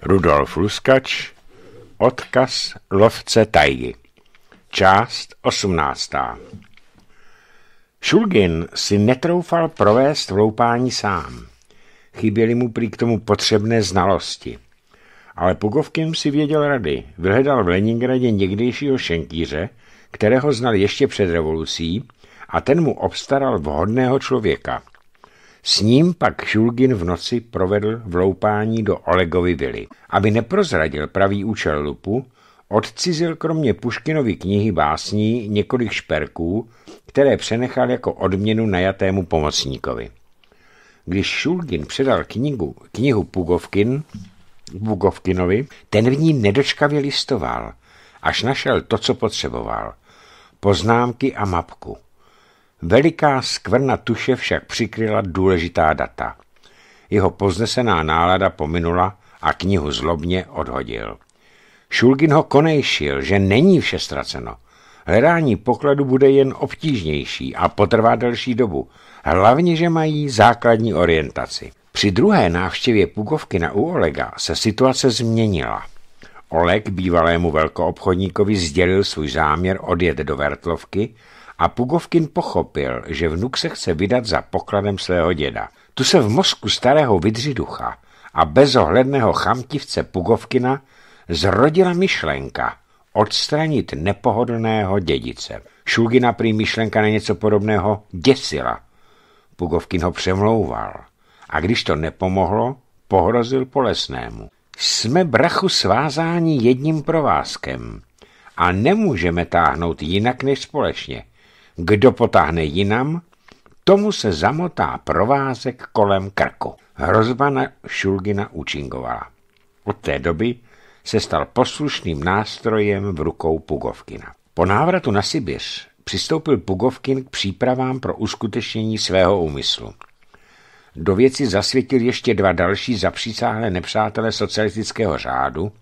Rudolf Luskač Odkaz lovce tajgy Část 18. Šulgin si netroufal provést vloupání sám. Chyběly mu prý k tomu potřebné znalosti. Ale Pugovkin si věděl rady. Vyhledal v Leningradě někdejšího šenkýře, kterého znal ještě před revolucí, a ten mu obstaral vhodného člověka – s ním pak Šulgin v noci provedl vloupání do Olegovy vily. Aby neprozradil pravý účel lupu, odcizil kromě Puškinovy knihy básní několik šperků, které přenechal jako odměnu najatému pomocníkovi. Když Šulgin předal knihu, knihu Pugovkin, Pugovkinovi, ten v ní nedočkavě listoval, až našel to, co potřeboval. Poznámky a mapku – Veliká skvrna tuše však přikryla důležitá data. Jeho poznesená nálada pominula a knihu zlobně odhodil. Šulgin ho konejšil, že není vše ztraceno. Hledání pokladu bude jen obtížnější a potrvá delší dobu, hlavně, že mají základní orientaci. Při druhé návštěvě Pugovky na u Olega se situace změnila. Oleg bývalému velkoobchodníkovi sdělil svůj záměr odjet do Vertlovky a Pugovkin pochopil, že vnuk se chce vydat za pokladem svého děda. Tu se v mozku starého vydřiducha a bezohledného chamtivce Pugovkina zrodila myšlenka odstranit nepohodlného dědice. Šulgina prý myšlenka na něco podobného děsila. Pugovkin ho přemlouval a když to nepomohlo, pohrozil Polesnému. Jsme brachu svázáni jedním provázkem a nemůžeme táhnout jinak než společně. Kdo potáhne jinam, tomu se zamotá provázek kolem krku. Hrozba na Šulgina účinkovala. Od té doby se stal poslušným nástrojem v rukou Pugovkina. Po návratu na Sibiř přistoupil Pugovkin k přípravám pro uskutečnění svého úmyslu. Do věci zasvětil ještě dva další zapřísáhlé nepřátele socialistického řádu,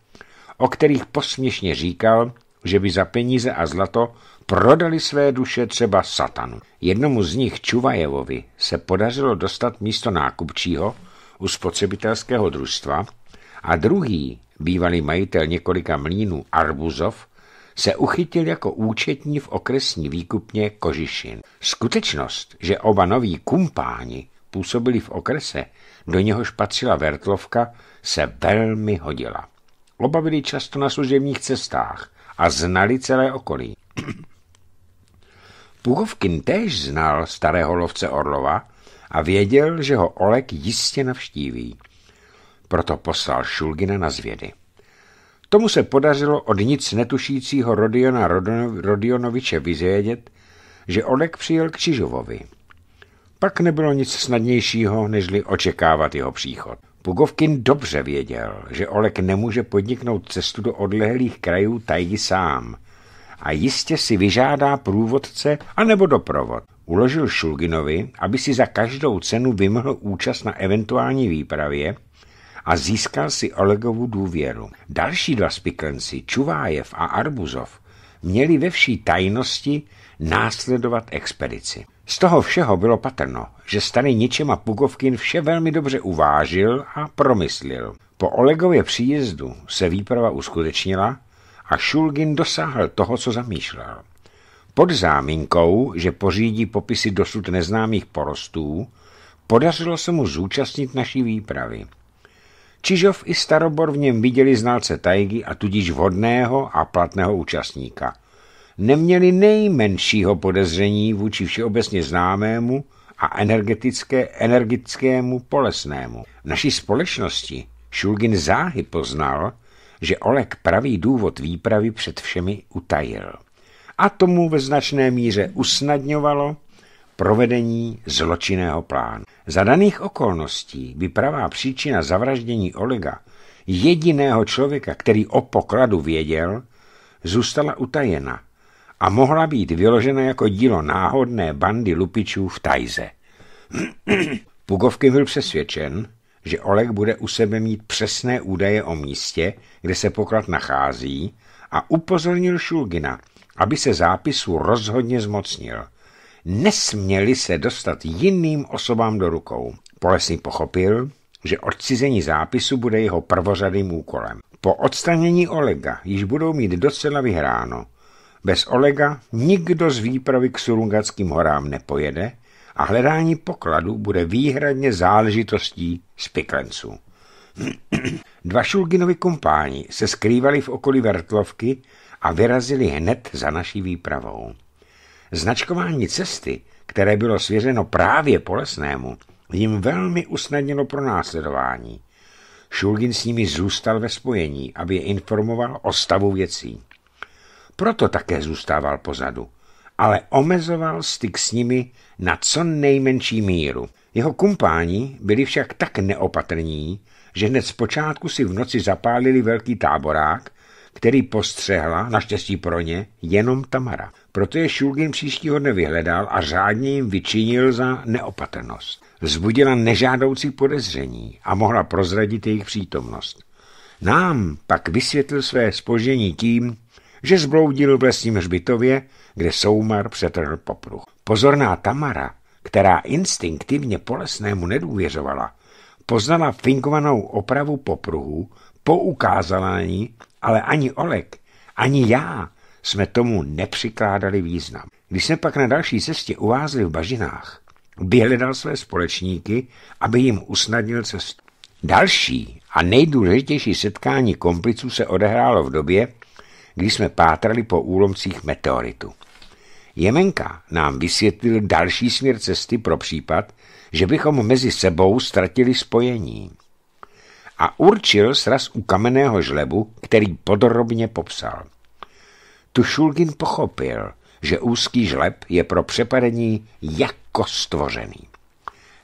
o kterých posměšně říkal, že by za peníze a zlato prodali své duše třeba satanu. Jednomu z nich, Čuvajevovi, se podařilo dostat místo nákupčího u spotřebitelského družstva a druhý, bývalý majitel několika mlínů Arbuzov, se uchytil jako účetní v okresní výkupně Kožišin. Skutečnost, že oba noví kumpáni působili v okrese, do něhož patřila Vertlovka, se velmi hodila. Oba byli často na služebních cestách a znali celé okolí. Pugovkin též znal starého lovce Orlova a věděl, že ho Olek jistě navštíví. Proto poslal Šulgina na zvědy. Tomu se podařilo od nic netušícího Rodiona Rodionoviče vyzvědět, že Olek přijel k Čižovovi. Pak nebylo nic snadnějšího, nežli očekávat jeho příchod. Pugovkin dobře věděl, že Olek nemůže podniknout cestu do odlehlých krajů tají sám – a jistě si vyžádá průvodce anebo doprovod. Uložil Šulginovi, aby si za každou cenu vymhl účast na eventuální výpravě a získal si Olegovu důvěru. Další dva spiklenci, Čuvájev a Arbuzov, měli ve vší tajnosti následovat expedici. Z toho všeho bylo patrno, že starý Ničema Pugovkin vše velmi dobře uvážil a promyslil. Po Olegově příjezdu se výprava uskutečnila a Šulgin dosáhl toho, co zamýšlel. Pod záminkou, že pořídí popisy dosud neznámých porostů, podařilo se mu zúčastnit naší výpravy. Čižov i Starobor v něm viděli znalce tajgy a tudíž vhodného a platného účastníka. Neměli nejmenšího podezření vůči všeobecně známému a energetické, energetickému polesnému. V naší společnosti Šulgin záhy poznal, že Oleg pravý důvod výpravy před všemi utajil. A tomu ve značné míře usnadňovalo provedení zločinného plánu. Za daných okolností by pravá příčina zavraždění Olega, jediného člověka, který o pokladu věděl, zůstala utajena a mohla být vyložena jako dílo náhodné bandy lupičů v Tajze. Pugovky byl přesvědčen, že Oleg bude u sebe mít přesné údaje o místě, kde se poklad nachází a upozornil Šulgina, aby se zápisu rozhodně zmocnil. Nesměli se dostat jiným osobám do rukou. Polesný pochopil, že odcizení zápisu bude jeho prvořadým úkolem. Po odstranění Olega již budou mít docela vyhráno. Bez Olega nikdo z výpravy k Surungackým horám nepojede a hledání pokladu bude výhradně záležitostí spiklenců. Dva Šulginovi kompáni se skrývali v okolí Vertlovky a vyrazili hned za naší výpravou. Značkování cesty, které bylo svěřeno právě Polesnému, jim velmi usnadnilo pro následování. Šulgin s nimi zůstal ve spojení, aby je informoval o stavu věcí. Proto také zůstával pozadu ale omezoval styk s nimi na co nejmenší míru. Jeho kumpáni byli však tak neopatrní, že hned z počátku si v noci zapálili velký táborák, který postřehla, naštěstí pro ně, jenom Tamara. Proto je Šulgin příštího dne vyhledal a řádně jim vyčinil za neopatrnost. Vzbudila nežádoucí podezření a mohla prozradit jejich přítomnost. Nám pak vysvětlil své spožení tím, že zbloudil v lesním hřbitově, kde Soumar přetrhl popruh. Pozorná Tamara, která instinktivně lesnému nedůvěřovala, poznala finkovanou opravu popruhu, poukázala na ní, ale ani Olek, ani já jsme tomu nepřikládali význam. Když jsme pak na další cestě uvázli v bažinách, vyhledal své společníky, aby jim usnadnil cestu. Další a nejdůležitější setkání kompliců se odehrálo v době, když jsme pátrali po úlomcích meteoritu. Jemenka nám vysvětlil další směr cesty pro případ, že bychom mezi sebou ztratili spojení. A určil sraz u kamenného žlebu, který podrobně popsal. Tušulgin pochopil, že úzký žleb je pro přepadení jako stvořený.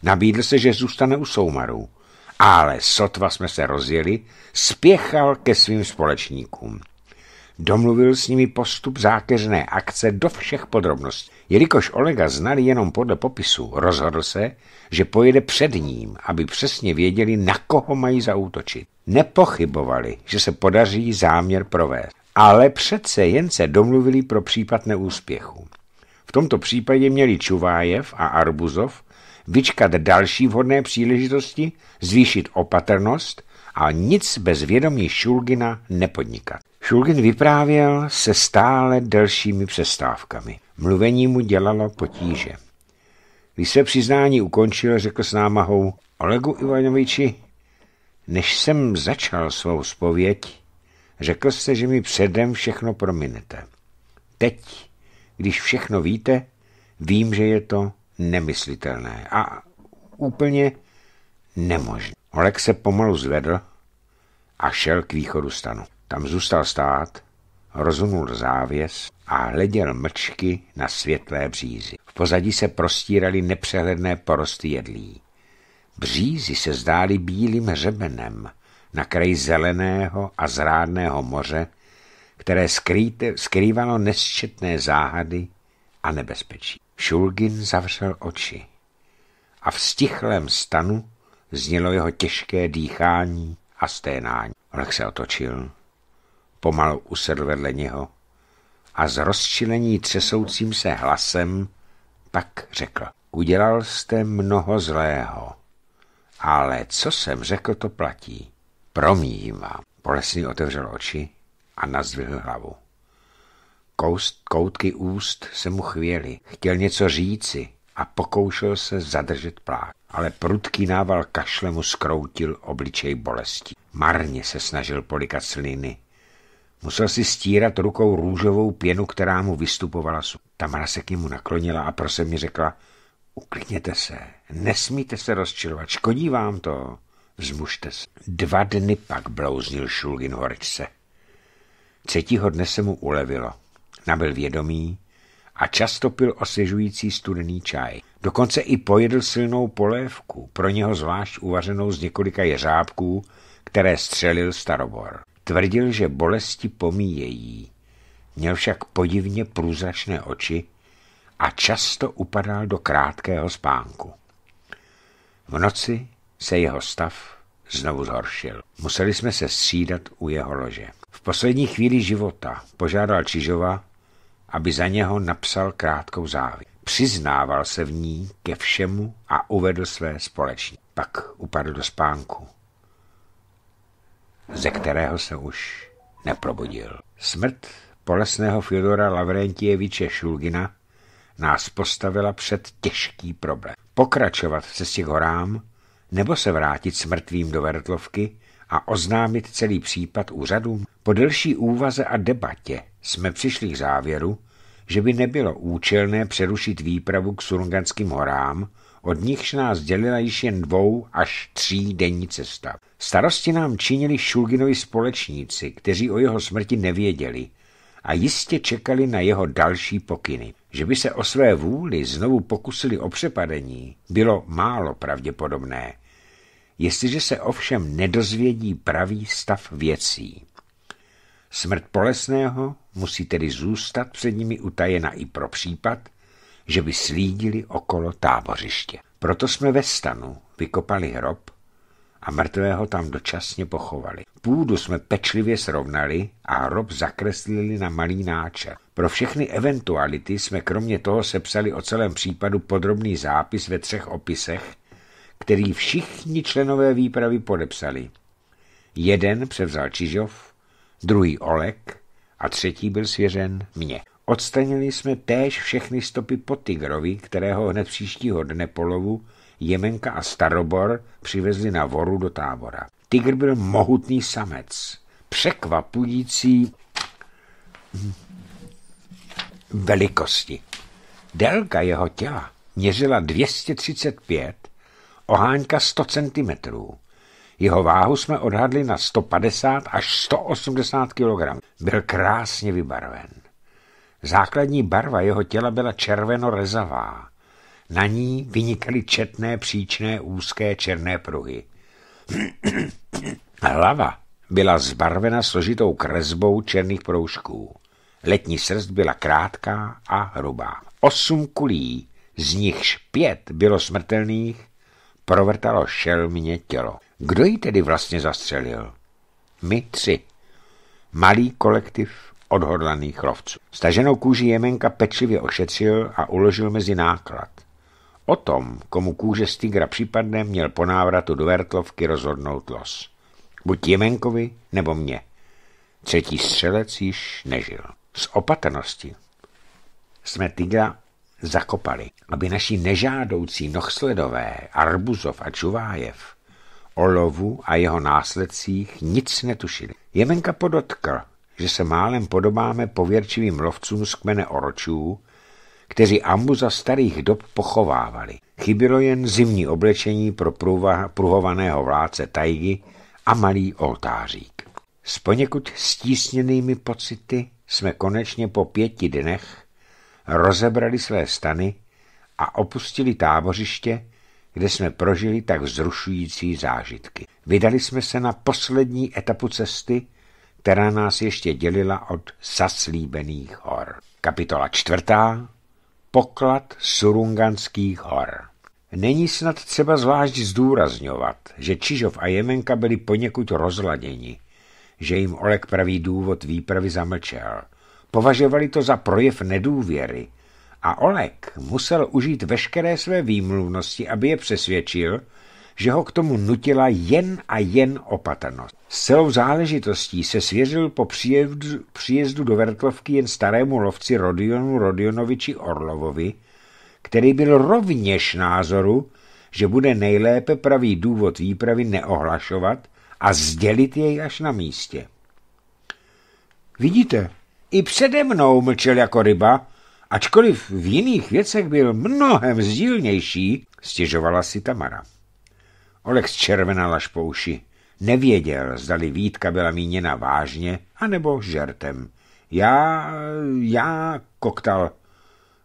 Nabídl se, že zůstane u soumarů, ale sotva jsme se rozjeli, spěchal ke svým společníkům. Domluvil s nimi postup zákeřné akce do všech podrobností. Jelikož Olega znali jenom podle popisu, rozhodl se, že pojede před ním, aby přesně věděli, na koho mají zaútočit. Nepochybovali, že se podaří záměr provést, ale přece jen se domluvili pro případ neúspěchu. V tomto případě měli Čuvájev a Arbuzov vyčkat další vhodné příležitosti, zvýšit opatrnost a nic bez vědomí Šulgina nepodnikat. Šulgit vyprávěl se stále delšími přestávkami. Mluvení mu dělalo potíže. Když se přiznání ukončil, řekl s námahou Olegu Ivanoviči, než jsem začal svou spověď, řekl jste, že mi předem všechno prominete. Teď, když všechno víte, vím, že je to nemyslitelné a úplně nemožné. Oleg se pomalu zvedl a šel k východu stanu. Tam zůstal stát, rozunul závěs a hleděl mlčky na světlé břízy. V pozadí se prostíraly nepřehledné porosty jedlí. Břízy se zdály bílým hřebenem na kraji zeleného a zrádného moře, které skrýte, skrývalo nesčetné záhady a nebezpečí. Šulgin zavřel oči a v stichlém stanu znělo jeho těžké dýchání a sténání. Olek se otočil pomalu usedl vedle něho a z rozčilení třesoucím se hlasem pak řekl. Udělal jste mnoho zlého, ale co jsem řekl, to platí. Promíjím vám. Polesný otevřel oči a nazdvihl hlavu. Koust, koutky úst se mu chvěly, chtěl něco říci a pokoušel se zadržet plát. ale prudký nával kašle mu skroutil obličej bolesti. Marně se snažil polikat sliny, Musel si stírat rukou růžovou pěnu, která mu vystupovala. Tamara se k němu naklonila a prosem mi řekla, uklidněte se, nesmíte se rozčilovat, škodí vám to. Zmužte se. Dva dny pak blouznil Šulgin horečce. Třetího dne se mu ulevilo. Nabyl vědomí a často pil osvěžující studený čaj. Dokonce i pojedl silnou polévku, pro něho zvlášť uvařenou z několika jeřábků, které střelil starobor. Tvrdil, že bolesti pomíjejí. Měl však podivně průzračné oči a často upadal do krátkého spánku. V noci se jeho stav znovu zhoršil. Museli jsme se střídat u jeho lože. V poslední chvíli života požádal Čižova, aby za něho napsal krátkou závěr. Přiznával se v ní ke všemu a uvedl své společníky. Pak upadl do spánku ze kterého se už neprobudil. Smrt polesného Fyodora Lavrentieviče Šulgina nás postavila před těžký problém. Pokračovat v cestě k horám, nebo se vrátit smrtvým do Vertlovky a oznámit celý případ úřadům? Po delší úvaze a debatě jsme přišli k závěru, že by nebylo účelné přerušit výpravu k Surunganským horám od nichž nás dělila již jen dvou až tří denní cesta. Starosti nám činili Šulginovi společníci, kteří o jeho smrti nevěděli a jistě čekali na jeho další pokyny. Že by se o své vůli znovu pokusili o přepadení, bylo málo pravděpodobné, jestliže se ovšem nedozvědí pravý stav věcí. Smrt Polesného musí tedy zůstat před nimi utajena i pro případ, že by slídili okolo tábořiště. Proto jsme ve stanu vykopali hrob a mrtvého tam dočasně pochovali. Půdu jsme pečlivě srovnali a hrob zakreslili na malý náčer. Pro všechny eventuality jsme kromě toho sepsali o celém případu podrobný zápis ve třech opisech, který všichni členové výpravy podepsali. Jeden převzal Čižov, druhý Olek a třetí byl svěřen mně. Odstranili jsme též všechny stopy po Tigrovi, kterého hned příštího dne polovu Jemenka a Starobor přivezli na voru do tábora. Tigr byl mohutný samec, překvapující velikosti. Délka jeho těla měřila 235, ohánka 100 cm. Jeho váhu jsme odhadli na 150 až 180 kg. Byl krásně vybarven. Základní barva jeho těla byla červeno-rezavá. Na ní vynikaly četné příčné úzké černé pruhy. Hlava byla zbarvena složitou kresbou černých proužků. Letní srst byla krátká a hrubá. Osm kulí, z nichž pět bylo smrtelných, provrtalo šelmě tělo. Kdo ji tedy vlastně zastřelil? My tři. Malý kolektiv odhodlaných lovců. Staženou kůži Jemenka pečlivě ošetřil a uložil mezi náklad. O tom, komu kůže z tigra připadne, měl po návratu do Vertlovky rozhodnout los. Buď Jemenkovi, nebo mě. Třetí střelec již nežil. Z opatrnosti jsme tygra zakopali, aby naši nežádoucí nohsledové Arbuzov a Čuvájev o lovu a jeho následcích nic netušili. Jemenka podotkl, že se málem podobáme pověrčivým lovcům z kmene oročů, kteří ambu za starých dob pochovávali. Chybilo jen zimní oblečení pro pruhovaného vládce tajgy a malý oltářík. S poněkud stísněnými pocity jsme konečně po pěti dnech rozebrali své stany a opustili tábořiště, kde jsme prožili tak vzrušující zážitky. Vydali jsme se na poslední etapu cesty, která nás ještě dělila od zaslíbených hor. Kapitola čtvrtá. Poklad Surunganských hor. Není snad třeba zvlášť zdůrazňovat, že Čižov a Jemenka byli poněkud rozladěni, že jim Olek pravý důvod výpravy zamlčel. Považovali to za projev nedůvěry a Olek musel užít veškeré své výmluvnosti, aby je přesvědčil, že ho k tomu nutila jen a jen opatrnost. S celou záležitostí se svěřil po příjezdu, příjezdu do Vertlovky jen starému lovci Rodionu Rodionoviči Orlovovi, který byl rovněž názoru, že bude nejlépe pravý důvod výpravy neohlašovat a sdělit jej až na místě. Vidíte, i přede mnou mlčel jako ryba, ačkoliv v jiných věcech byl mnohem sdílnější, stěžovala si Tamara. Olex červenal až po uši. Nevěděl, zdali Vítka byla míněna vážně, anebo žertem. Já, já, koktal.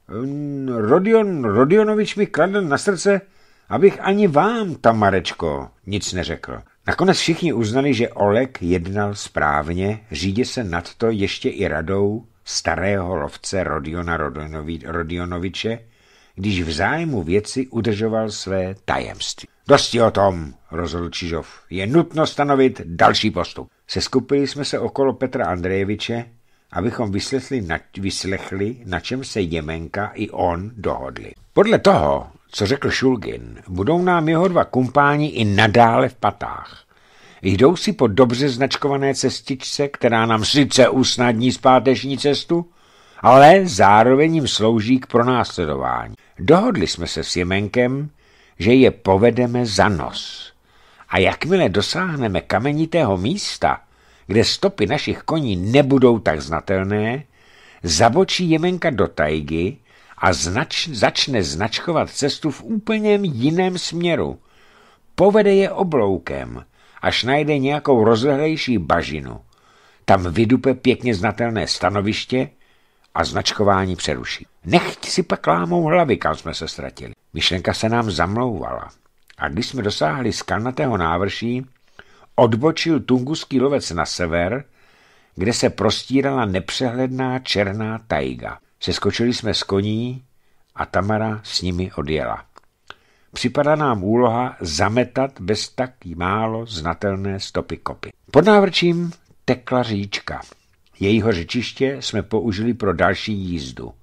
Mm, Rodion Rodionovič mi kladl na srdce, abych ani vám, Tamarečko, nic neřekl. Nakonec všichni uznali, že Olek jednal správně, řídě se nad to ještě i radou starého lovce Rodiona Rodionoviče, když v zájmu věci udržoval své tajemství. Dosti o tom, rozhodl Čižov. Je nutno stanovit další postup. Seskupili jsme se okolo Petra Andrejeviče, abychom vyslechli na, vyslechli, na čem se Jemenka i on dohodli. Podle toho, co řekl Šulgin, budou nám jeho dva kumpáni i nadále v patách. Jdou si po dobře značkované cestičce, která nám sice usnadní zpáteční cestu, ale zároveň jim slouží k pronásledování. Dohodli jsme se s Jemenkem, že je povedeme za nos. A jakmile dosáhneme kamenitého místa, kde stopy našich koní nebudou tak znatelné, zabočí Jemenka do tajgy a znač, začne značkovat cestu v úplně jiném směru. Povede je obloukem, až najde nějakou rozlehlejší bažinu. Tam vydupe pěkně znatelné stanoviště a značkování přeruší. Nechť si pak lámou hlavy, kam jsme se ztratili. Myšlenka se nám zamlouvala. A když jsme dosáhli skarnatého návrší, odbočil tunguský lovec na sever, kde se prostírala nepřehledná černá tajga. Seskočili jsme z koní a Tamara s nimi odjela. Připadá nám úloha zametat bez tak málo znatelné stopy kopy. Pod návrčím tekla říčka. Jejího řečiště jsme použili pro další jízdu.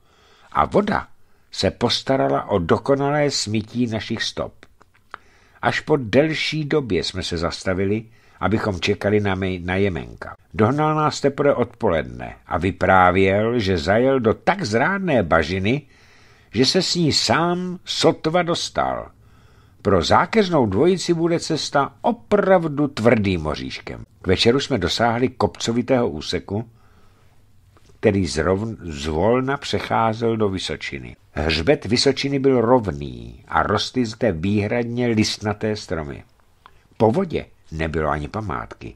A voda se postarala o dokonalé smytí našich stop. Až po delší době jsme se zastavili, abychom čekali na, my, na Jemenka. Dohnal nás teprve odpoledne a vyprávěl, že zajel do tak zrádné bažiny, že se s ní sám sotva dostal. Pro zákeřnou dvojici bude cesta opravdu tvrdým moříškem. K večeru jsme dosáhli kopcovitého úseku, který zrovn, zvolna přecházel do Vysočiny. Hřbet Vysočiny byl rovný a rostly zde výhradně listnaté stromy. Po vodě nebylo ani památky.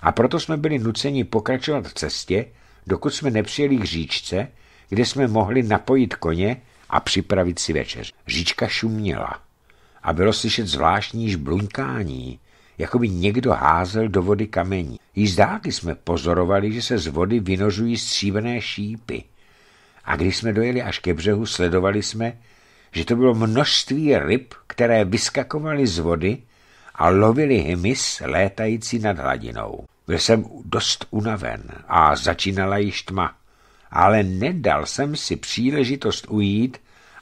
A proto jsme byli nuceni pokračovat v cestě, dokud jsme nepřijeli k říčce, kde jsme mohli napojit koně a připravit si večeř. Říčka šuměla a bylo slyšet zvláštní žbluňkání, jako by někdo házel do vody kamení. Již jsme pozorovali, že se z vody vynožují stříbené šípy. A když jsme dojeli až ke břehu, sledovali jsme, že to bylo množství ryb, které vyskakovaly z vody a lovili hmyz létající nad hladinou. Byl jsem dost unaven a začínala již tma, ale nedal jsem si příležitost ujít,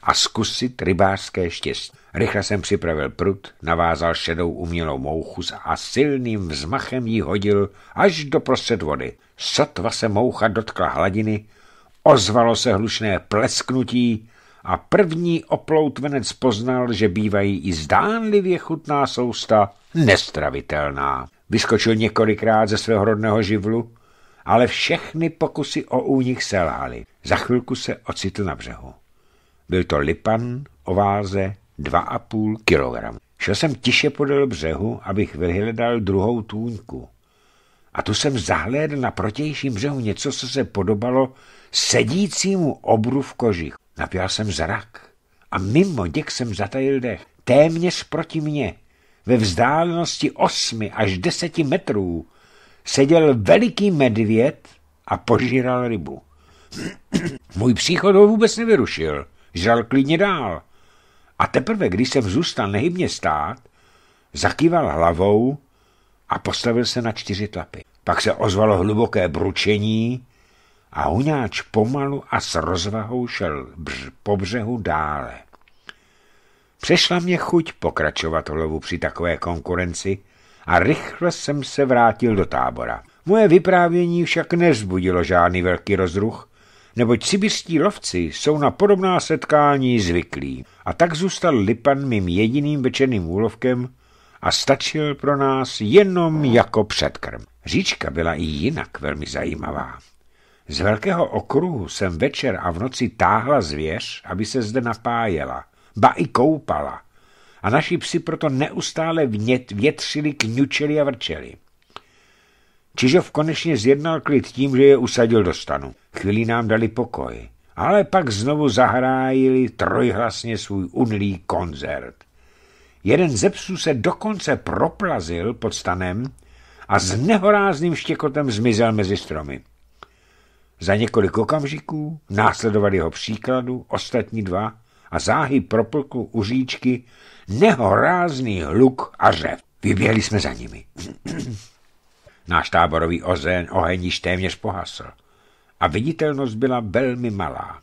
a zkusit rybářské štěstí. Rychle jsem připravil prut, navázal šedou umělou mouchu a silným vzmachem ji hodil až do prostřed vody. Sotva se moucha dotkla hladiny, ozvalo se hlušné plesknutí a první oploutvenec poznal, že bývají i zdánlivě chutná sousta nestravitelná. Vyskočil několikrát ze svého rodného živlu, ale všechny pokusy o únik selhaly. Za chvilku se ocitl na břehu. Byl to lipan o váze 2,5 kg. Šel jsem tiše podél břehu, abych vyhledal druhou tůňku. A tu jsem zahlédl na protějším břehu něco, co se podobalo sedícímu obru v kožich. Napěl jsem zrak a mimo děk jsem zatajil dech. Téměř proti mně, ve vzdálenosti 8 až 10 metrů, seděl veliký medvěd a požíral rybu. Můj příchod ho vůbec nevyrušil žral klidně dál. A teprve, když se vzůstal nehybně stát, zakýval hlavou a postavil se na čtyři tlapy. Pak se ozvalo hluboké bručení a huňáč pomalu a s rozvahou šel bř po břehu dále. Přešla mě chuť pokračovat lovu při takové konkurenci a rychle jsem se vrátil do tábora. Moje vyprávění však nezbudilo žádný velký rozruch neboť sibirští lovci jsou na podobná setkání zvyklí. A tak zůstal Lipan mým jediným večerným úlovkem a stačil pro nás jenom jako předkrm. Říčka byla i jinak velmi zajímavá. Z velkého okruhu jsem večer a v noci táhla zvěř, aby se zde napájela, ba i koupala. A naši psi proto neustále vnět větřili, kňučeli a vrčeli. Čižov konečně zjednal klid tím, že je usadil do stanu. Chvíli nám dali pokoj, ale pak znovu zahrájili trojhlasně svůj unlý koncert. Jeden ze psů se dokonce proplazil pod stanem a s nehorázným štěkotem zmizel mezi stromy. Za několik okamžiků následovali jeho příkladu ostatní dva a záhy proplku u říčky nehorázný hluk a řev. Vyběhli jsme za nimi. Náš táborový ozeň, oheň již téměř pohasl a viditelnost byla velmi malá.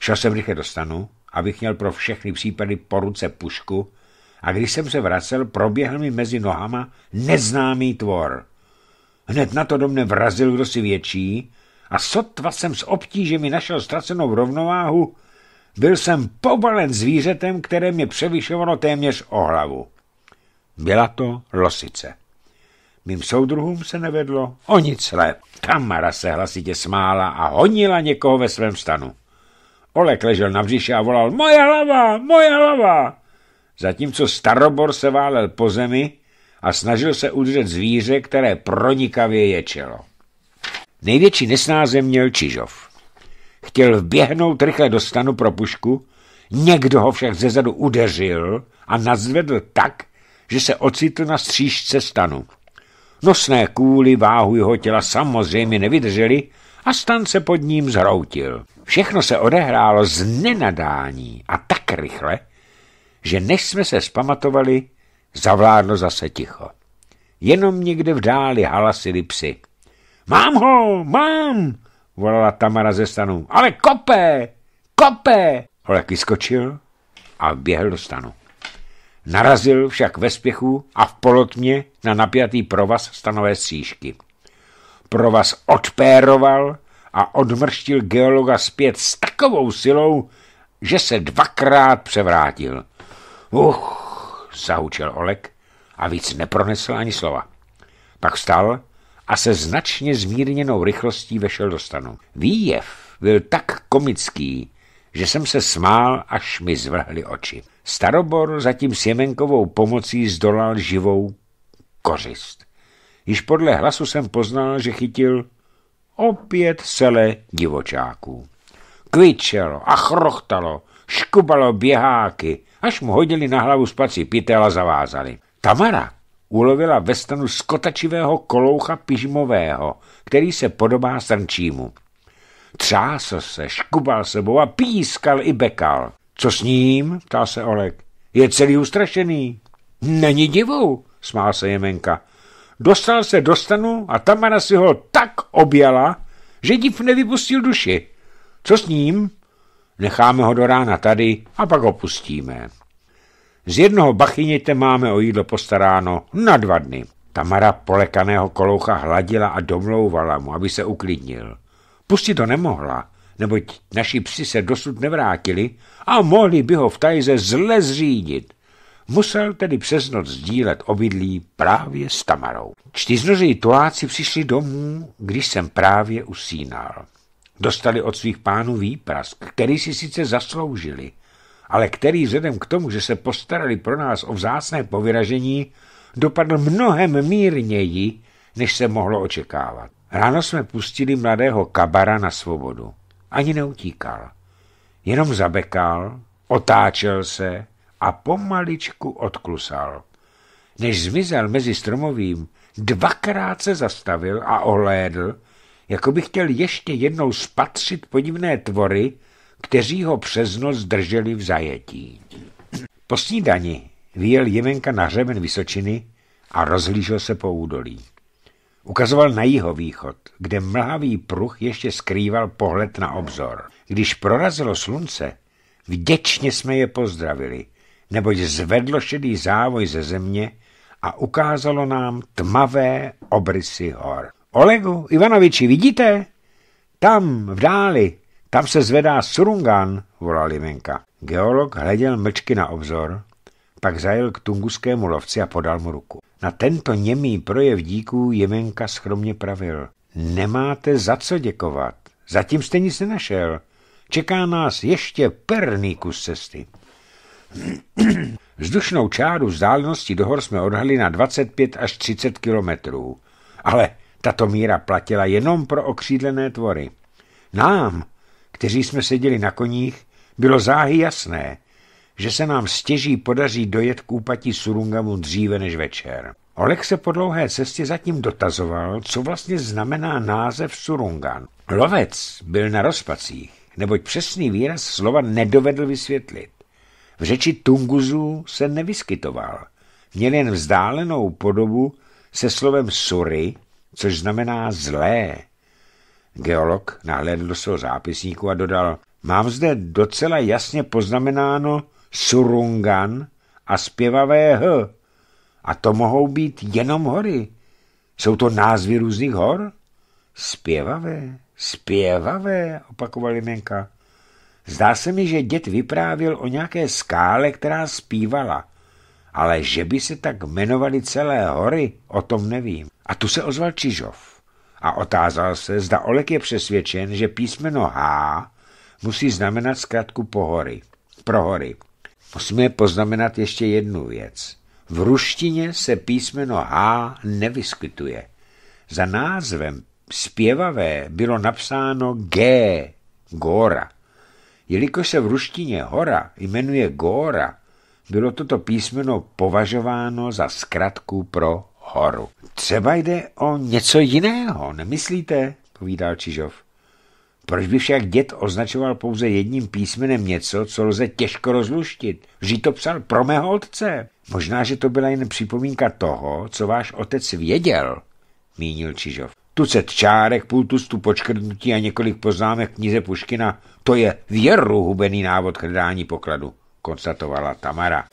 Šel jsem rychle do stanu, abych měl pro všechny případy po ruce pušku a když jsem se vracel, proběhl mi mezi nohama neznámý tvor. Hned na to do mne vrazil kdo si větší a sotva jsem s obtížemi našel ztracenou rovnováhu, byl jsem pobalen zvířetem, které mě převyšovalo téměř o hlavu. Byla to losice. Mým soudruhům se nevedlo o nic lépe. Kamara se hlasitě smála a honila někoho ve svém stanu. Olek ležel na břiše a volal Moje hlava, moje hlava! Zatímco starobor se válel po zemi a snažil se udržet zvíře, které pronikavě ječelo. Největší nesnáze měl Čižov. Chtěl vběhnout rychle do stanu pro pušku, někdo ho však zezadu udeřil a nazvedl tak, že se ocitl na střížce stanu. Nosné kůly váhu jeho těla samozřejmě nevydržely a stan se pod ním zhroutil. Všechno se odehrálo z nenadání a tak rychle, že než jsme se spamatovali, zavládlo zase ticho. Jenom někde v dáli halasili psy. Mám ho, mám, volala Tamara ze stanu. Ale kope, kope. Olek vyskočil a běhl do stanu. Narazil však ve spěchu a v polotmě na napjatý provaz stanové střížky. Provaz odpéroval a odmrštil geologa zpět s takovou silou, že se dvakrát převrátil. Uch, zahučel Olek a víc nepronesl ani slova. Pak vstal a se značně zmírněnou rychlostí vešel do stanu. Výjev byl tak komický, že jsem se smál, až mi zvrhly oči. Starobor zatím s Jemenkovou pomocí zdolal živou kořist. Již podle hlasu jsem poznal, že chytil opět sele divočáků. Kvičelo a chrochtalo, škubalo běháky, až mu hodili na hlavu spací pytel a zavázali. Tamara ulovila ve stanu skotačivého koloucha pižmového, který se podobá srnčímu. Třásl se, škubal sebou a pískal i bekal. Co s ním? ptal se Olek. Je celý ustrašený. Není divu, smál se Jemenka. Dostal se do stanu a Tamara si ho tak objala, že div nevypustil duši. Co s ním? Necháme ho do rána tady a pak ho pustíme. Z jednoho bachyněte máme o jídlo postaráno na dva dny. Tamara polekaného koloucha hladila a domlouvala mu, aby se uklidnil. Pustit to nemohla, neboť naši psi se dosud nevrátili a mohli by ho v tajze zle zřídit. Musel tedy přes noc sdílet obydlí právě s Tamarou. Čtyřnoří tuláci přišli domů, když jsem právě usínal. Dostali od svých pánů výprask, který si sice zasloužili, ale který vzhledem k tomu, že se postarali pro nás o vzácné povyražení, dopadl mnohem mírněji, než se mohlo očekávat. Ráno jsme pustili mladého kabara na svobodu. Ani neutíkal. Jenom zabekal, otáčel se a pomaličku odklusal. Než zmizel mezi stromovým, dvakrát se zastavil a ohlédl, jako by chtěl ještě jednou spatřit podivné tvory, kteří ho přes noc drželi v zajetí. Po snídani vyjel Jemenka na hřeben Vysočiny a rozhlížel se po údolí. Ukazoval na jihovýchod, kde mlhavý pruh ještě skrýval pohled na obzor. Když prorazilo slunce, vděčně jsme je pozdravili, neboť zvedlo šedý závoj ze země a ukázalo nám tmavé obrysy hor. Olegu, Ivanoviči, vidíte? Tam, v dáli, tam se zvedá Surungan, volal Jimenka. Geolog hleděl mlčky na obzor, pak zajel k tunguskému lovci a podal mu ruku. Na tento němý projev díků Jemenka schromně pravil. Nemáte za co děkovat. Zatím jste nic nenašel. Čeká nás ještě perný kus cesty. Vzdušnou čáru vzdálenosti do hor jsme odhali na 25 až 30 kilometrů. Ale tato míra platila jenom pro okřídlené tvory. Nám, kteří jsme seděli na koních, bylo záhy jasné, že se nám stěží podaří dojet k úpatí Surungamu dříve než večer. Oleg se po dlouhé cestě zatím dotazoval, co vlastně znamená název Surungan. Lovec byl na rozpacích, neboť přesný výraz slova nedovedl vysvětlit. V řeči Tunguzů se nevyskytoval. Měl jen vzdálenou podobu se slovem sury, což znamená zlé. Geolog nahlédl do svého zápisníku a dodal, mám zde docela jasně poznamenáno Surungan a zpěvavé H. A to mohou být jenom hory. Jsou to názvy různých hor? Spěvavé, spěvavé, opakoval Jimenka. Zdá se mi, že dět vyprávěl o nějaké skále, která zpívala, ale že by se tak jmenovaly celé hory, o tom nevím. A tu se ozval Čižov a otázal se, zda Olek je přesvědčen, že písmeno H musí znamenat zkrátku pohory, prohory. Musíme poznamenat ještě jednu věc. V ruštině se písmeno H nevyskytuje. Za názvem zpěvavé bylo napsáno G, Góra. Jelikož se v ruštině hora jmenuje Góra, bylo toto písmeno považováno za zkratku pro horu. Třeba jde o něco jiného, nemyslíte? povídal Čižov. Proč by však dět označoval pouze jedním písmenem něco, co lze těžko rozluštit? Vždyť to psal pro mého otce. Možná, že to byla jen připomínka toho, co váš otec věděl, mínil Čižov. Tucet čárek, půl tustu počkrtnutí a několik poznámek knize Puškina, to je věru hubený návod k hledání pokladu, konstatovala Tamara.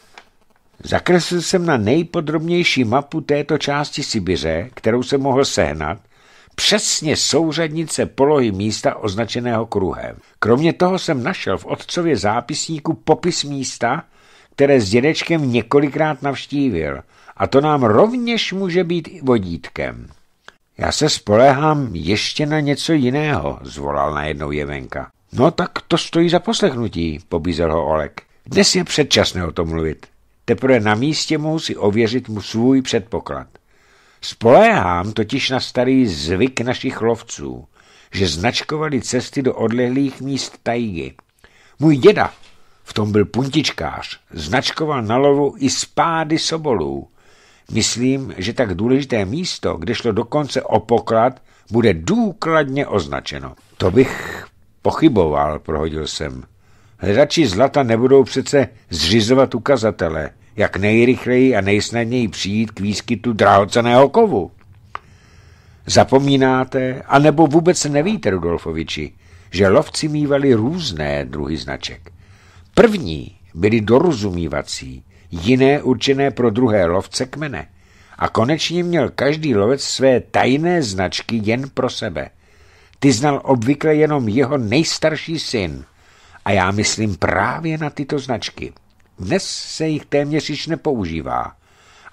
Zakreslil jsem na nejpodrobnější mapu této části Sibiře, kterou jsem mohl sehnat, přesně souřadnice polohy místa označeného kruhem. Kromě toho jsem našel v otcově zápisníku popis místa, které s dědečkem několikrát navštívil a to nám rovněž může být i vodítkem. Já se spolehám ještě na něco jiného, zvolal najednou Jevenka. No tak to stojí za poslechnutí, pobízel ho Olek. Dnes je předčasné o tom mluvit. Teprve na místě musí ověřit mu svůj předpoklad. Spoléhám totiž na starý zvyk našich lovců, že značkovali cesty do odlehlých míst tajgy. Můj děda, v tom byl puntičkář, značkoval na lovu i spády sobolů. Myslím, že tak důležité místo, kde šlo dokonce o poklad, bude důkladně označeno. To bych pochyboval, prohodil jsem. Hledači zlata nebudou přece zřizovat ukazatele, jak nejrychleji a nejsnadněji přijít k výskytu drahoceného kovu. Zapomínáte, anebo vůbec nevíte, Rudolfoviči, že lovci mývali různé druhy značek. První byly dorozumívací, jiné určené pro druhé lovce kmene. A konečně měl každý lovec své tajné značky jen pro sebe. Ty znal obvykle jenom jeho nejstarší syn. A já myslím právě na tyto značky – dnes se jich téměř již nepoužívá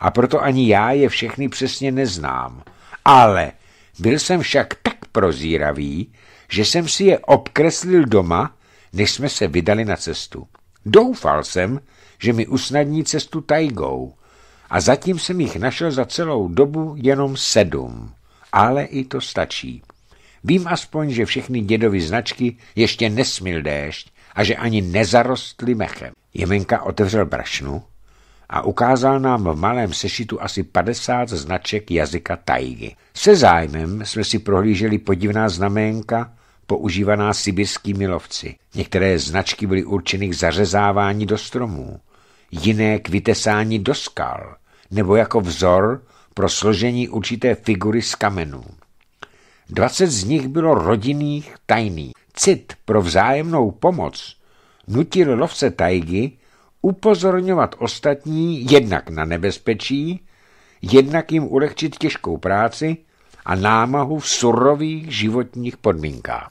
a proto ani já je všechny přesně neznám. Ale byl jsem však tak prozíravý, že jsem si je obkreslil doma, než jsme se vydali na cestu. Doufal jsem, že mi usnadní cestu tajgou a zatím jsem jich našel za celou dobu jenom sedm. Ale i to stačí. Vím aspoň, že všechny dědovy značky ještě nesmil déšť a že ani nezarostly mechem. Jemenka otevřel brašnu a ukázal nám v malém sešitu asi 50 značek jazyka tajgy. Se zájmem jsme si prohlíželi podivná znaménka, používaná sibirskými lovci. Některé značky byly určeny k zařezávání do stromů, jiné k vytesání do skal, nebo jako vzor pro složení určité figury z kamenů. Dvacet z nich bylo rodinných tajných, cit pro vzájemnou pomoc nutil lovce tajgy upozorňovat ostatní jednak na nebezpečí, jednak jim ulehčit těžkou práci a námahu v surových životních podmínkách.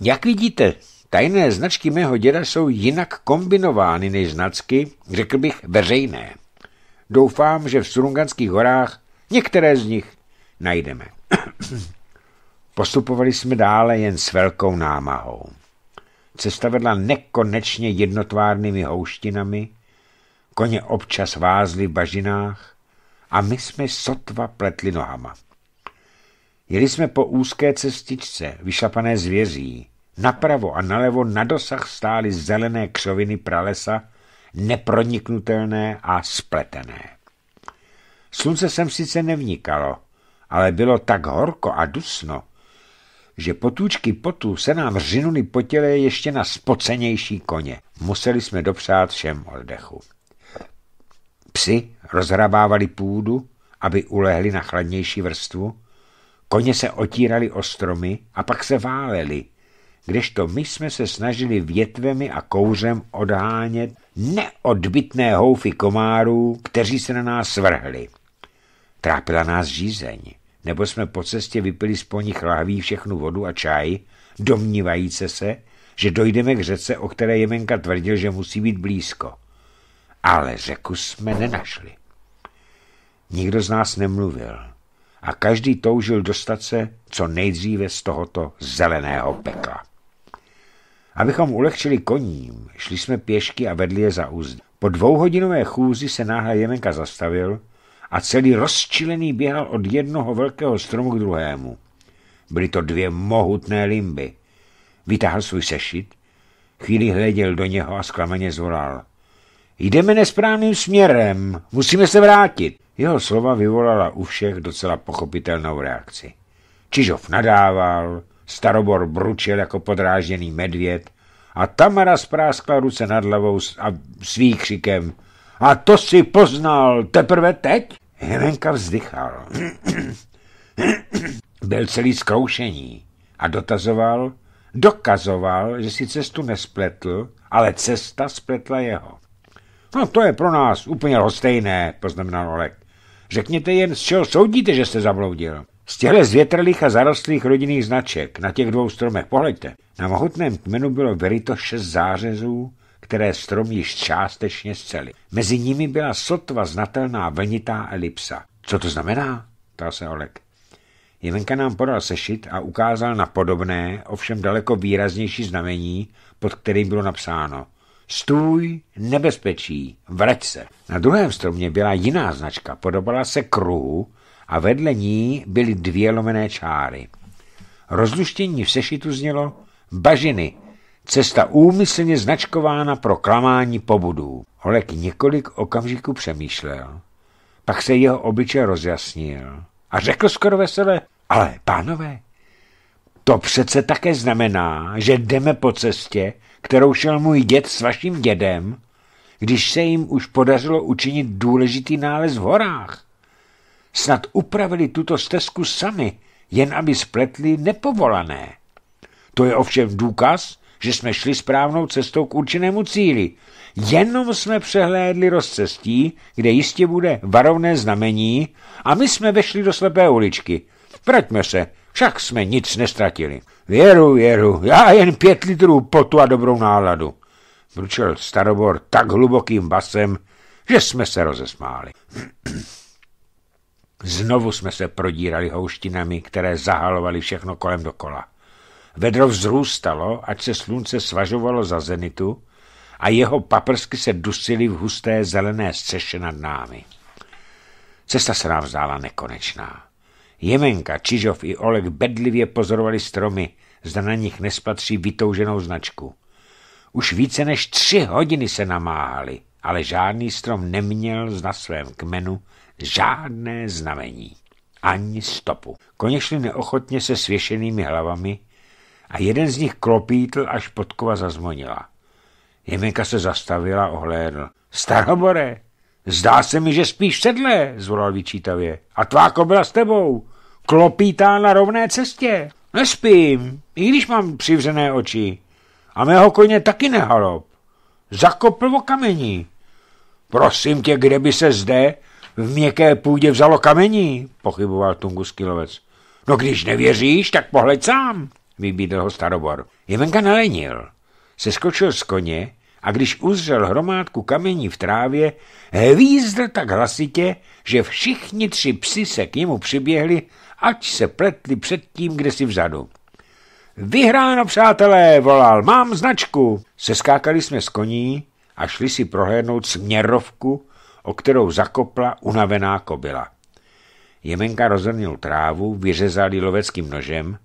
Jak vidíte, tajné značky mého děda jsou jinak kombinovány než značky, řekl bych, veřejné. Doufám, že v Surunganských horách některé z nich najdeme. Postupovali jsme dále jen s velkou námahou. Cesta vedla nekonečně jednotvárnými houštinami, koně občas vázly v bažinách a my jsme sotva pletli nohama. Jeli jsme po úzké cestičce, vyšlapané zvěří. Napravo a nalevo na dosah stály zelené křoviny pralesa, neproniknutelné a spletené. Slunce sem sice nevnikalo, ale bylo tak horko a dusno, že potůčky potu se nám řinuly po těle ještě na spocenější koně. Museli jsme dopřát všem oddechu. Psi rozhrabávali půdu, aby ulehli na chladnější vrstvu, koně se otírali o stromy a pak se váleli, kdežto my jsme se snažili větvemi a kouřem odhánět neodbitné houfy komárů, kteří se na nás svrhli. Trápila nás žízeň nebo jsme po cestě vypili z poních lahví všechnu vodu a čaj, domnívajíce se, že dojdeme k řece, o které Jemenka tvrdil, že musí být blízko. Ale řeku jsme nenašli. Nikdo z nás nemluvil a každý toužil dostat se co nejdříve z tohoto zeleného pekla. Abychom ulehčili koním, šli jsme pěšky a vedli je za úzdy. Po dvouhodinové chůzi se náhle Jemenka zastavil a celý rozčilený běhal od jednoho velkého stromu k druhému. Byly to dvě mohutné limby. Vytáhl svůj sešit, chvíli hleděl do něho a zklameně zvolal. Jdeme nesprávným směrem, musíme se vrátit. Jeho slova vyvolala u všech docela pochopitelnou reakci. Čižov nadával, starobor bručel jako podrážděný medvěd a Tamara spráskla ruce nad hlavou a svým křikem – a to si poznal teprve teď? Helenka vzdychal. Byl celý zkroušení a dotazoval, dokazoval, že si cestu nespletl, ale cesta spletla jeho. No to je pro nás úplně lhostejné, poznamenal Olek. Řekněte jen, z čeho soudíte, že jste zabloudil. Z těchto zvětrlých a zarostlých rodinných značek na těch dvou stromech, pohleďte. Na mohutném kmenu bylo verito šest zářezů které strom již částečně zceli. Mezi nimi byla sotva znatelná vlnitá elipsa. Co to znamená? ptal se Olek. Jemenka nám podal sešit a ukázal na podobné, ovšem daleko výraznější znamení, pod kterým bylo napsáno Stůj, nebezpečí, vrať se. Na druhém stromě byla jiná značka, podobala se kruhu a vedle ní byly dvě lomené čáry. Rozluštění v sešitu znělo bažiny, Cesta úmyslně značkována pro klamání pobudů. Olek několik okamžiků přemýšlel, pak se jeho obličej rozjasnil a řekl skoro veselé: ale pánové, to přece také znamená, že jdeme po cestě, kterou šel můj děd s vaším dědem, když se jim už podařilo učinit důležitý nález v horách. Snad upravili tuto stezku sami, jen aby spletli nepovolané. To je ovšem důkaz, že jsme šli správnou cestou k určenému cíli. Jenom jsme přehlédli rozcestí, kde jistě bude varovné znamení a my jsme vešli do slepé uličky. Vraťme se, však jsme nic nestratili. Věru, věru, já jen pět litrů potu a dobrou náladu. Bručel starobor tak hlubokým basem, že jsme se rozesmáli. Znovu jsme se prodírali houštinami, které zahalovaly všechno kolem dokola. Vedro vzrůstalo, ať se slunce svažovalo za zenitu a jeho paprsky se dusily v husté zelené střeše nad námi. Cesta se nám vzdála nekonečná. Jemenka, Čižov i Oleg bedlivě pozorovali stromy, zda na nich nespatří vytouženou značku. Už více než tři hodiny se namáhali, ale žádný strom neměl na svém kmenu žádné znamení, ani stopu. Konečně neochotně se svěšenými hlavami a jeden z nich klopítl, až podkova zazvonila. Jemenka se zastavila, ohlédl. Starobore, zdá se mi, že spíš sedle, zvolal vyčítavě. A tvá kobila s tebou, klopítá na rovné cestě. Nespím, i když mám přivřené oči. A mého koně taky nehalob. Zakopl o kamení. Prosím tě, kde by se zde v měkké půdě vzalo kamení, pochyboval tunguský lovec. No když nevěříš, tak pohleď sám vybídl ho starobor. Jevenka nalenil. Seskočil z koně a když uzřel hromádku kamení v trávě, hvízdl tak hlasitě, že všichni tři psi se k němu přiběhli, ať se pletli před tím, kde si vzadu. Vyhráno, přátelé, volal, mám značku. Seskákali jsme z koní a šli si prohlédnout směrovku, o kterou zakopla unavená kobila. Jemenka rozhrnil trávu, vyřezal ji loveckým nožem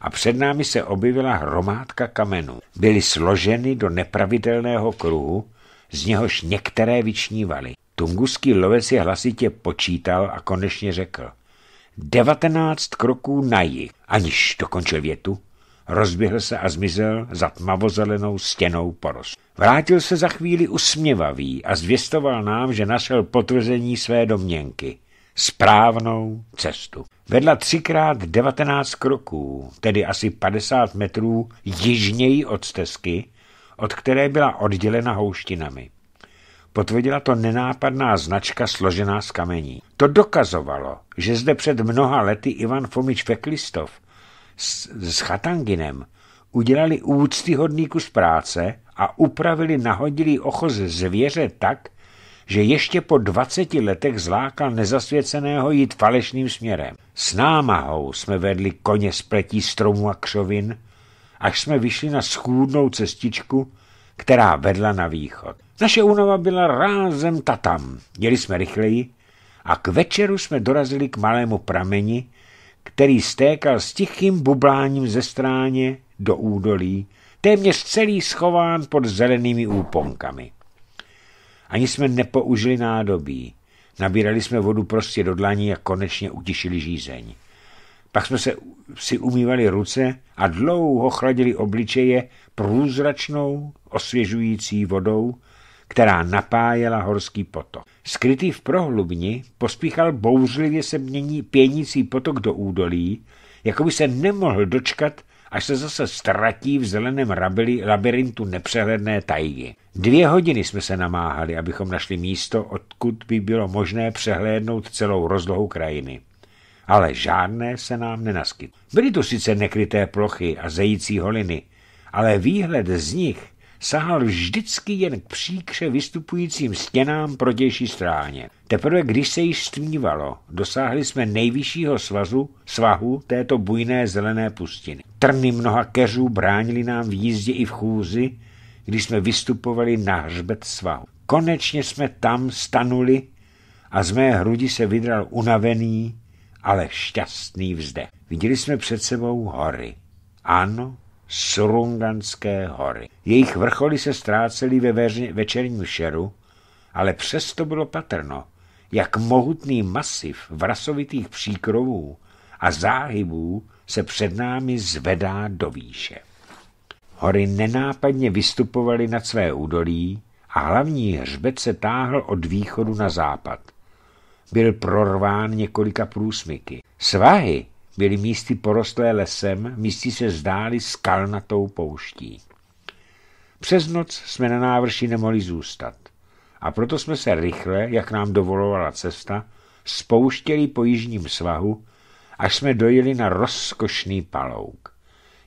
a před námi se objevila hromádka kamenů. Byly složeny do nepravidelného kruhu, z něhož některé vyčnívaly. Tunguský lovec je hlasitě počítal a konečně řekl. Devatenáct kroků na jih, aniž dokončil větu, rozběhl se a zmizel za tmavozelenou stěnou porost. Vrátil se za chvíli usměvavý a zvěstoval nám, že našel potvrzení své domněnky – správnou cestu. Vedla třikrát 19 kroků, tedy asi 50 metrů jižněji od stezky, od které byla oddělena houštinami. Potvrdila to nenápadná značka složená z kamení. To dokazovalo, že zde před mnoha lety Ivan Fomič Feklistov s, s Chatanginem udělali úctyhodný kus práce a upravili nahodilý ochoz zvěře tak, že ještě po 20 letech zlákal nezasvěceného jít falešným směrem. S námahou jsme vedli koně spletí stromů a křovin, až jsme vyšli na schůdnou cestičku, která vedla na východ. Naše únova byla rázem tatam. Jeli jsme rychleji a k večeru jsme dorazili k malému prameni, který stékal s tichým bubláním ze stráně do údolí, téměř celý schován pod zelenými úponkami. Ani jsme nepoužili nádobí. Nabírali jsme vodu prostě do dlaní a konečně utišili žízeň. Pak jsme se, si umývali ruce a dlouho chladili obličeje průzračnou, osvěžující vodou, která napájela horský potok. Skrytý v prohlubni pospíchal bouřlivě se mění pěnící potok do údolí, jako by se nemohl dočkat, až se zase ztratí v zeleném rabili, labirintu nepřehledné tajgy. Dvě hodiny jsme se namáhali, abychom našli místo, odkud by bylo možné přehlédnout celou rozlohu krajiny. Ale žádné se nám nenaskytlo. Byly tu sice nekryté plochy a zející holiny, ale výhled z nich sahal vždycky jen k příkře vystupujícím stěnám protější stráně. Teprve když se již stmívalo, dosáhli jsme nejvyššího svazu, svahu této bujné zelené pustiny. Trny mnoha keřů bránili nám v jízdě i v chůzi, když jsme vystupovali na hřbet svahu. Konečně jsme tam stanuli a z mé hrudi se vydral unavený, ale šťastný vzde. Viděli jsme před sebou hory. Ano, Surunganské hory. Jejich vrcholy se ztrácely ve večerním šeru, ale přesto bylo patrno, jak mohutný masiv vrasovitých příkrovů a záhybů se před námi zvedá do výše. Hory nenápadně vystupovaly nad své údolí a hlavní hřbet se táhl od východu na západ. Byl prorván několika průsmyky. Svahy, byly místy porostlé lesem, místy se zdály skalnatou pouští. Přes noc jsme na návrši nemohli zůstat a proto jsme se rychle, jak nám dovolovala cesta, spouštěli po jižním svahu, až jsme dojeli na rozkošný palouk.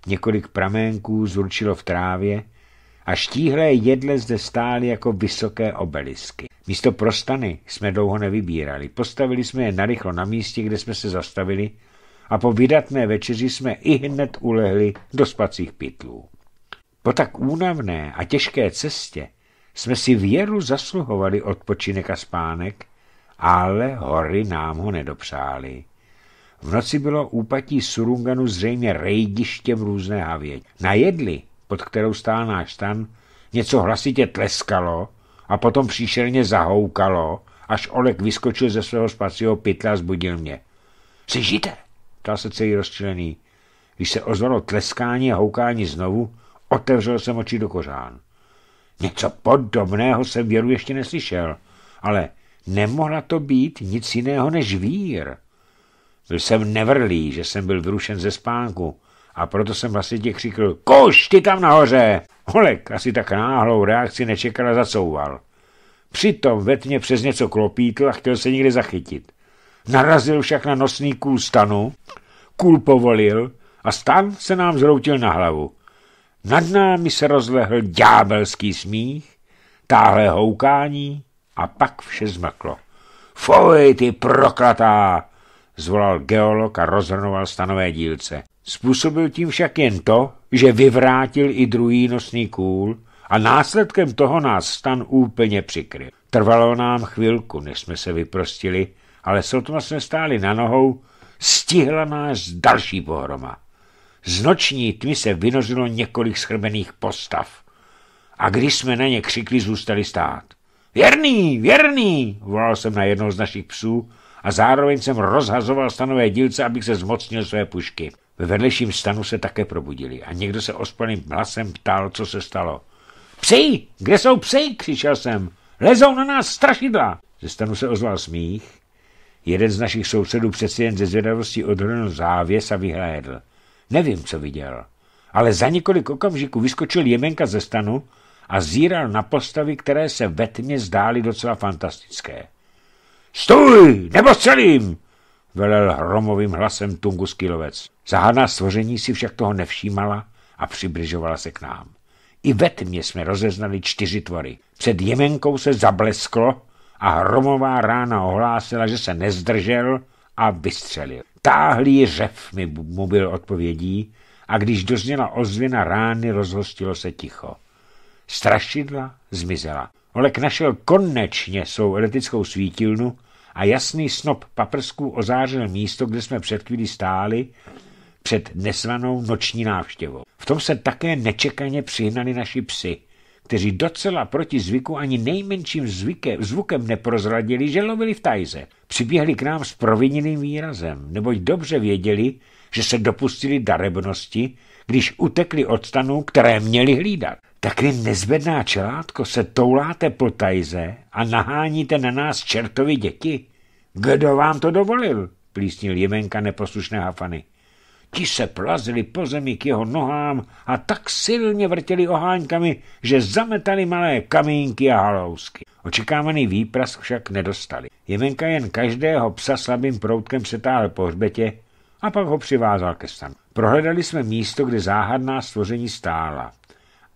Několik pramenků zurčilo v trávě a štíhlé jedle zde stály jako vysoké obelisky. Místo prostany jsme dlouho nevybírali, postavili jsme je narychlo na místě, kde jsme se zastavili a po vydatné večeři jsme i hned ulehli do spacích pytlů. Po tak únavné a těžké cestě jsme si věru zasluhovali odpočinek a spánek, ale hory nám ho nedopřáli. V noci bylo úpatí Surunganu zřejmě rejdištěm různé havě. Na jedli, pod kterou stál náš stan, něco hlasitě tleskalo a potom příšerně zahoukalo, až Olek vyskočil ze svého spacího pytla a zbudil mě. Slyšíte? ptal se celý rozčilený. Když se ozvalo tleskání a houkání znovu, otevřel jsem oči do kořán. Něco podobného jsem věru ještě neslyšel, ale nemohla to být nic jiného než vír. Byl jsem nevrlý, že jsem byl vyrušen ze spánku a proto jsem vlastně křikl Koš, ty tam nahoře! Olek asi tak náhlou reakci nečekal a zacouval. Přitom ve tmě přes něco klopítl a chtěl se někde zachytit. Narazil však na nosný kůl stanu, kůl povolil a stan se nám zroutil na hlavu. Nad námi se rozlehl ďábelský smích, táhle houkání a pak vše zmaklo. Foj, ty proklatá! zvolal geolog a rozhrnoval stanové dílce. Způsobil tím však jen to, že vyvrátil i druhý nosný kůl a následkem toho nás stan úplně přikryl. Trvalo nám chvilku, než jsme se vyprostili ale sotva jsme stáli na nohou, stihla nás další pohroma. Z noční tmy se vynořilo několik schrbených postav a když jsme na ně křikli, zůstali stát. Věrný, věrný, volal jsem na jednoho z našich psů a zároveň jsem rozhazoval stanové dílce, abych se zmocnil své pušky. Ve vedlejším stanu se také probudili a někdo se ospalým hlasem ptal, co se stalo. Psi, kde jsou psi, křičel jsem. Lezou na nás strašidla. Ze stanu se ozval smích Jeden z našich sousedů přeci jen ze zvědavosti odhrnul závěs a vyhlédl. Nevím, co viděl, ale za několik okamžiků vyskočil Jemenka ze stanu a zíral na postavy, které se ve tmě zdály docela fantastické. Stůj, nebo celým! velel hromovým hlasem tunguský lovec. Zahádná stvoření si však toho nevšímala a přibližovala se k nám. I ve tmě jsme rozeznali čtyři tvory. Před Jemenkou se zablesklo a hromová rána ohlásila, že se nezdržel a vystřelil. Táhlý řev mi mu byl odpovědí a když dozněla ozvěna rány, rozhostilo se ticho. Strašidla zmizela. Olek našel konečně svou elektrickou svítilnu a jasný snop paprsků ozářil místo, kde jsme před chvíli stáli před nesvanou noční návštěvou. V tom se také nečekaně přihnali naši psy kteří docela proti zvyku ani nejmenším zvykem, zvukem neprozradili, že lovili v tajze. Přiběhli k nám s proviněným výrazem, neboť dobře věděli, že se dopustili darebnosti, když utekli od stanů, které měli hlídat. vy nezbedná čelátko se touláte po tajze a naháníte na nás čertovi děti? Kdo vám to dovolil? plísnil Jemenka neposlušné hafany. Ti se plazili po zemi k jeho nohám a tak silně vrtěli oháňkami, že zametali malé kamínky a halousky. Očekávaný výprask však nedostali. Jemenka jen každého psa slabým proutkem přetáhl po hřbetě a pak ho přivázal ke stanu. Prohledali jsme místo, kde záhadná stvoření stála,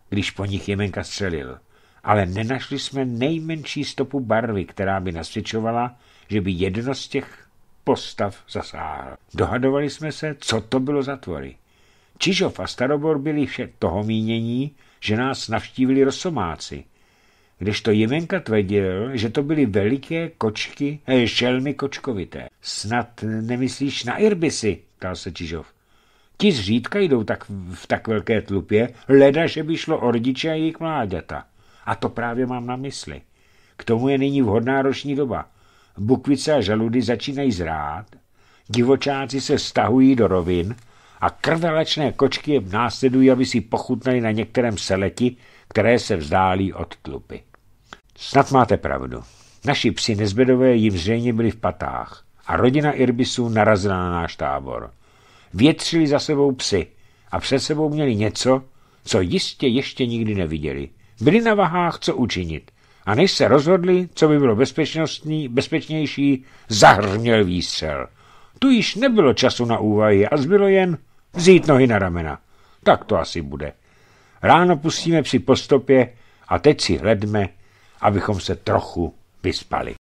když po nich Jemenka střelil. Ale nenašli jsme nejmenší stopu barvy, která by nasvědčovala, že by jedno z těch postav zasáhl. Dohadovali jsme se, co to bylo za tvory. Čižov a Starobor byli však toho mínění, že nás navštívili rosomáci, kdežto Jemenka tvrdil, že to byly veliké kočky, eh, šelmy kočkovité. Snad nemyslíš na irbisy, ptal se Čižov. Ti zřídka jdou tak v tak velké tlupě, leda, že by šlo o rodiče a jejich mláďata. A to právě mám na mysli. K tomu je nyní vhodná roční doba bukvice a žaludy začínají zrát, divočáci se stahují do rovin a krvelečné kočky je následují, aby si pochutnali na některém seleti, které se vzdálí od tlupy. Snad máte pravdu. Naši psi nezbedové jim zřejmě byli v patách a rodina Irbisů narazila na náš tábor. Větřili za sebou psy a před sebou měli něco, co jistě ještě nikdy neviděli. Byli na vahách, co učinit a než se rozhodli, co by bylo bezpečnostní, bezpečnější, zahrněl výstřel. Tu již nebylo času na úvahy a zbylo jen vzít nohy na ramena. Tak to asi bude. Ráno pustíme při postopě a teď si hledme, abychom se trochu vyspali.